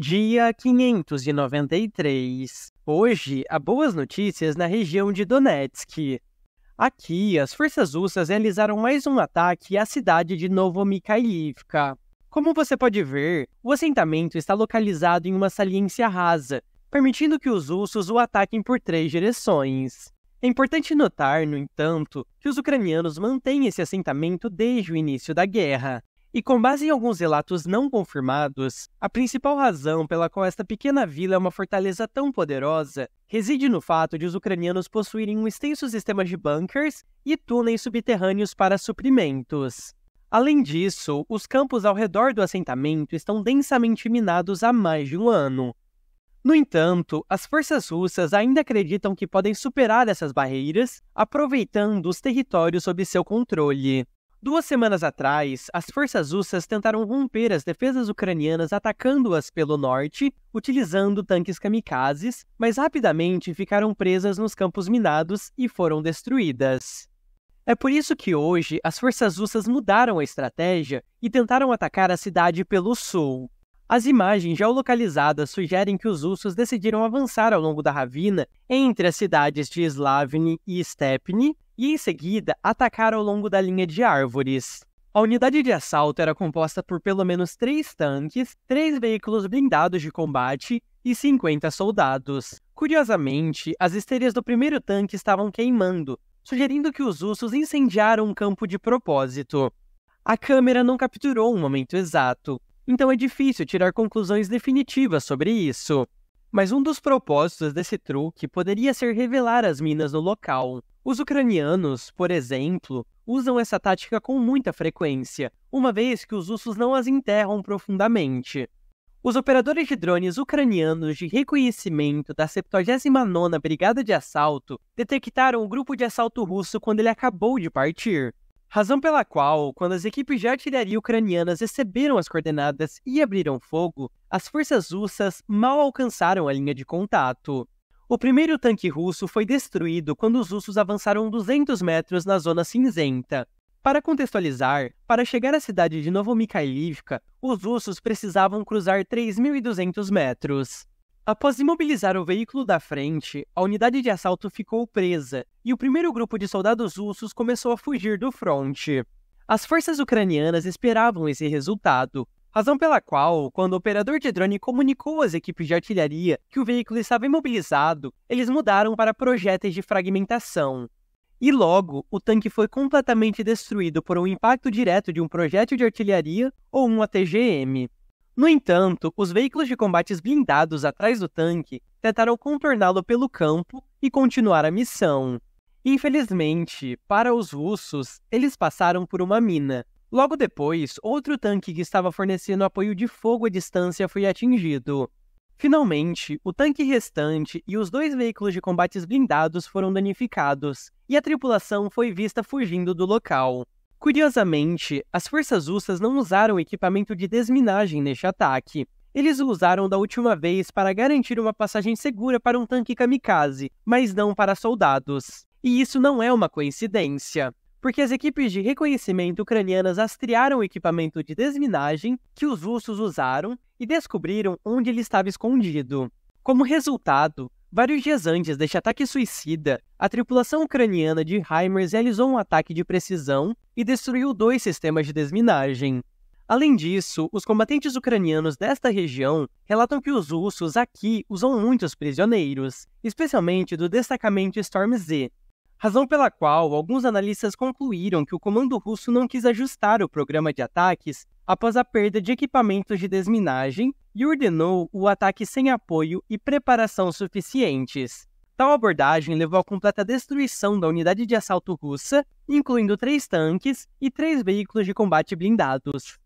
Dia 593. Hoje, há boas notícias na região de Donetsk. Aqui, as forças russas realizaram mais um ataque à cidade de Novomikhailivka. Como você pode ver, o assentamento está localizado em uma saliência rasa, permitindo que os russos o ataquem por três direções. É importante notar, no entanto, que os ucranianos mantêm esse assentamento desde o início da guerra, e com base em alguns relatos não confirmados, a principal razão pela qual esta pequena vila é uma fortaleza tão poderosa reside no fato de os ucranianos possuírem um extenso sistema de bunkers e túneis subterrâneos para suprimentos. Além disso, os campos ao redor do assentamento estão densamente minados há mais de um ano. No entanto, as forças russas ainda acreditam que podem superar essas barreiras, aproveitando os territórios sob seu controle. Duas semanas atrás, as forças russas tentaram romper as defesas ucranianas atacando-as pelo norte, utilizando tanques kamikazes, mas rapidamente ficaram presas nos campos minados e foram destruídas. É por isso que hoje as forças russas mudaram a estratégia e tentaram atacar a cidade pelo sul. As imagens geolocalizadas sugerem que os russos decidiram avançar ao longo da ravina entre as cidades de Slavny e Stepny e em seguida atacaram ao longo da linha de árvores. A unidade de assalto era composta por pelo menos três tanques, três veículos blindados de combate e 50 soldados. Curiosamente, as esteiras do primeiro tanque estavam queimando, sugerindo que os ursos incendiaram um campo de propósito. A câmera não capturou um momento exato, então é difícil tirar conclusões definitivas sobre isso. Mas um dos propósitos desse truque poderia ser revelar as minas no local, os ucranianos, por exemplo, usam essa tática com muita frequência, uma vez que os russos não as enterram profundamente. Os operadores de drones ucranianos de reconhecimento da 79ª Brigada de Assalto detectaram o grupo de assalto russo quando ele acabou de partir. Razão pela qual, quando as equipes de artilharia ucranianas receberam as coordenadas e abriram fogo, as forças russas mal alcançaram a linha de contato. O primeiro tanque russo foi destruído quando os russos avançaram 200 metros na zona cinzenta. Para contextualizar, para chegar à cidade de Novomikhailivka, os russos precisavam cruzar 3.200 metros. Após imobilizar o veículo da frente, a unidade de assalto ficou presa e o primeiro grupo de soldados russos começou a fugir do fronte. As forças ucranianas esperavam esse resultado, Razão pela qual, quando o operador de drone comunicou às equipes de artilharia que o veículo estava imobilizado, eles mudaram para projéteis de fragmentação. E logo, o tanque foi completamente destruído por um impacto direto de um projétil de artilharia ou um ATGM. No entanto, os veículos de combates blindados atrás do tanque tentaram contorná-lo pelo campo e continuar a missão. Infelizmente, para os russos, eles passaram por uma mina, Logo depois, outro tanque que estava fornecendo apoio de fogo à distância foi atingido. Finalmente, o tanque restante e os dois veículos de combates blindados foram danificados, e a tripulação foi vista fugindo do local. Curiosamente, as forças russas não usaram equipamento de desminagem neste ataque. Eles o usaram da última vez para garantir uma passagem segura para um tanque kamikaze, mas não para soldados. E isso não é uma coincidência porque as equipes de reconhecimento ucranianas rastrearam o equipamento de desminagem que os russos usaram e descobriram onde ele estava escondido. Como resultado, vários dias antes deste ataque suicida, a tripulação ucraniana de Heimers realizou um ataque de precisão e destruiu dois sistemas de desminagem. Além disso, os combatentes ucranianos desta região relatam que os russos aqui usam muitos prisioneiros, especialmente do destacamento Storm Z, razão pela qual alguns analistas concluíram que o comando russo não quis ajustar o programa de ataques após a perda de equipamentos de desminagem e ordenou o ataque sem apoio e preparação suficientes. Tal abordagem levou à completa destruição da unidade de assalto russa, incluindo três tanques e três veículos de combate blindados.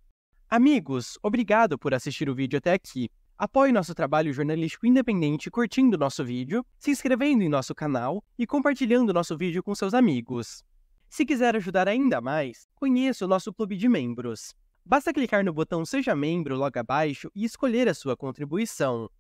Amigos, obrigado por assistir o vídeo até aqui. Apoie nosso trabalho jornalístico independente curtindo nosso vídeo, se inscrevendo em nosso canal e compartilhando nosso vídeo com seus amigos. Se quiser ajudar ainda mais, conheça o nosso clube de membros. Basta clicar no botão Seja Membro logo abaixo e escolher a sua contribuição.